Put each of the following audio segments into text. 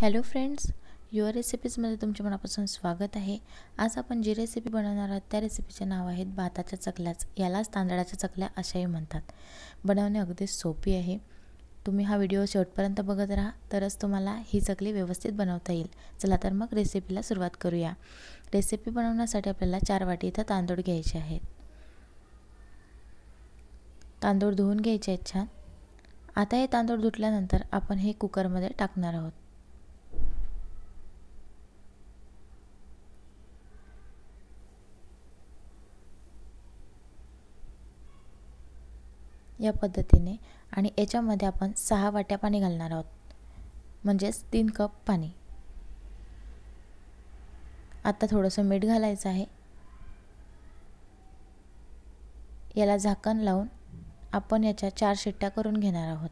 hello friends your रेसिपीजमध्ये तुमचे मनापासून स्वागत आहे आज आपण जी रेसिपी बनवणार आहोत त्या रेसिपीचे नाव आहेत भाताच्या चकल्याच यालाच तांदळाच्या चकल्या अशाही म्हणतात बनवणे अगदी सोपी आहे तुम्ही हा व्हिडिओ शेवटपर्यंत बघत राहा तरच तुम्हाला ही चकली व्यवस्थित बनवता येईल चला तर मग रेसिपीला सुरुवात करूया रेसिपी बनवण्यासाठी आपल्याला चार वाटी इथं तांदूळ घ्यायचे आहेत तांदूळ धुवून घ्यायचे आहेत छान आता हे तांदूळ धुतल्यानंतर आपण हे कुकरमध्ये टाकणार आहोत या पद्धतीने आणि याच्यामध्ये आपण सहा वाट्या पाणी घालणार आहोत म्हणजेच तीन कप पाणी आता थोडंसं मीठ घालायचं आहे याला झाकण लावून आपण याच्या चार शिट्ट्या करून घेणार आहोत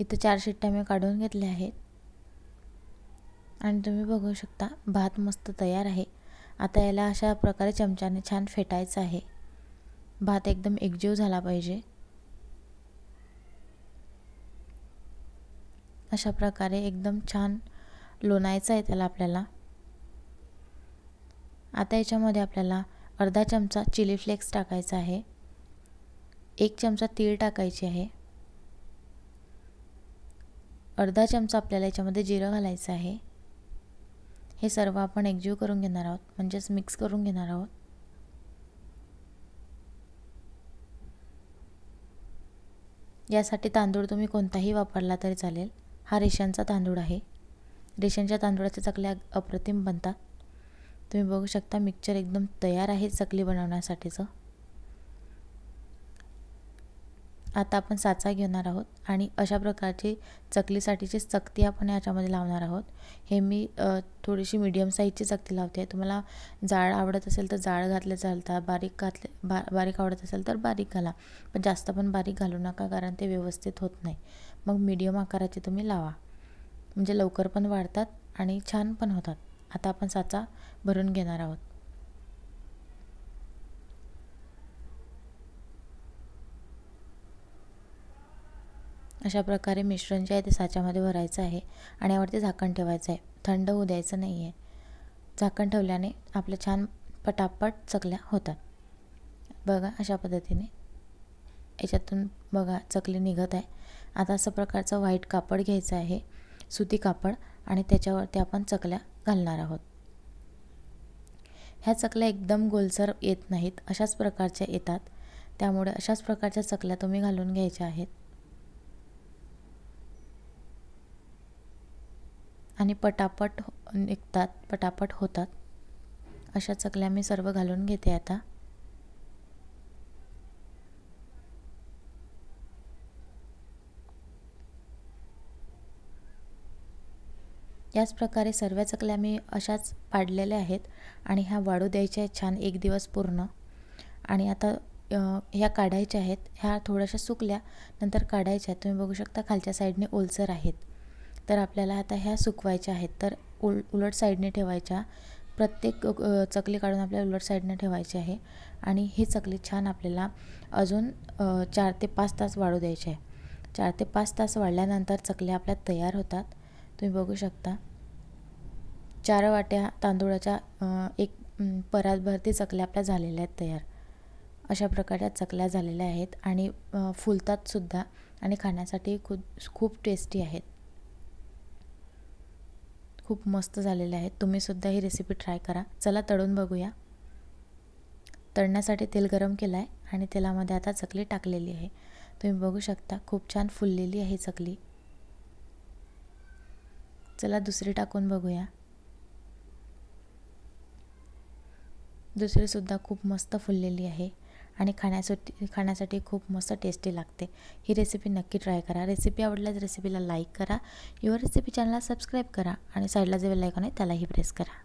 इथं चार शिट्ट्या मी काढून घेतल्या आहेत आणि तुम्ही बघू शकता भात मस्त तयार आहे आता याला अशा प्रकारे चमच्याने छान फेटायचं आहे भात एकदम एकजीव झाला पाहिजे अशा प्रकारे एकदम छान लोणायचं आहे त्याला आपल्याला आता याच्यामध्ये आपल्याला अर्धा चमचा चिली फ्लेक्स टाकायचा आहे एक चमचा तीळ टाकायची आहे अर्धा चमचा आपल्याला याच्यामध्ये जिरं घालायचं आहे हे सर्व आपण एकजीव करून घेणार आहोत म्हणजेच मिक्स करून घेणार आहोत यासाठी तांदूळ तुम्ही कोणताही वापरला तरी चालेल हा रेशांचा तांदूळ आहे रेशांच्या तांदूळाचे चकले अप्रतिम बनतात तुम्ही बघू शकता मिक्सचर एकदम तयार आहे चकली बनवण्यासाठीचं आता आपण साचा घेणार आहोत आणि अशा प्रकारची चकलीसाठीची चकती आपण याच्यामध्ये लावणार आहोत हे मी थोडीशी मीडियम साईजची चकती लावते तुम्हाला जाळ आवडत असेल तर जाळ घातले चालतात बारीक घातले बा बारीक आवडत असेल तर बारीक घाला पण जास्त पण बारीक घालू नका कारण ते व्यवस्थित होत नाही मग मीडियम आकाराचे तुम्ही लावा म्हणजे लवकर पण वाढतात आणि छान पण होतात आता आपण साचा भरून घेणार आहोत अशा प्रकारे मिश्रण जे आहे ते साच्यामध्ये भरायचं आहे आणि यावरती झाकण ठेवायचं आहे थंड होऊ द्यायचं नाही आहे झाकण ठेवल्याने आपलं छान पटापट चकल्या होतात बघा अशा पद्धतीने याच्यातून बघा चकली निघत आहे आता असं प्रकारचं व्हाईट कापड घ्यायचं आहे सुती कापड आणि त्याच्यावरती आपण चकल्या घालणार आहोत ह्या चकल्या एकदम गोलसर येत नाहीत अशाच प्रकारच्या येतात त्यामुळे अशाच प्रकारच्या चकल्या तुम्ही घालून घ्यायच्या आहेत आणि पटापट हो- निघतात पटापट होतात अशा चकल्या मी सर्व घालून घेते आता याच प्रकारे सर्व चकल्या मी अशाच पाडलेल्या आहेत आणि ह्या वाढू द्यायच्या आहेत छान एक दिवस पूर्ण आणि आता ह्या काढायच्या आहेत ह्या थोड्याशा सुकल्या नंतर काढायच्या आहेत तुम्ही बघू शकता खालच्या साईडने ओलसर आहेत तर आपल्याला आता ह्या सुकवायच्या आहेत तर उल उलट साईडने ठेवायच्या प्रत्येक चकली काढून आपल्याला उलट साईडने ठेवायची आहे आणि ही चकली छान आपल्याला अजून चार ते पाच तास वाढू द्यायचे आहे चार ते पाच तास वाढल्यानंतर चकल्या आपल्या तयार होतात तुम्ही बघू शकता चार वाट्या तांदूळाच्या एक परातभरती चकल्या आपल्या झालेल्या आहेत तयार अशा प्रकारच्या चकल्या झालेल्या आहेत आणि फुलतातसुद्धा आणि खाण्यासाठी खूप खूप टेस्टी आहेत खूप मस्त झालेले आहेत तुम्हीसुद्धा ही रेसिपी ट्राय करा चला तळून बघूया तळण्यासाठी तेल गरम केलं आहे आणि तेलामध्ये आता चकली टाकलेली आहे तुम्ही बघू शकता खूप छान फुललेली आहे चकली चला दुसरी टाकून बघूया दुसरीसुद्धा खूप मस्त फुललेली आहे आणि खाण्यासाठी खाण्यासाठी खूप मस्त टेस्टी लागते ही रेसिपी नक्की ट्राय करा रेसिपी आवडल्यास रेसिपीला लाईक करा युवर रेसिपी चॅनलला सबस्क्राईब करा आणि साईडला जे बेल आयकॉन आहे त्यालाही प्रेस करा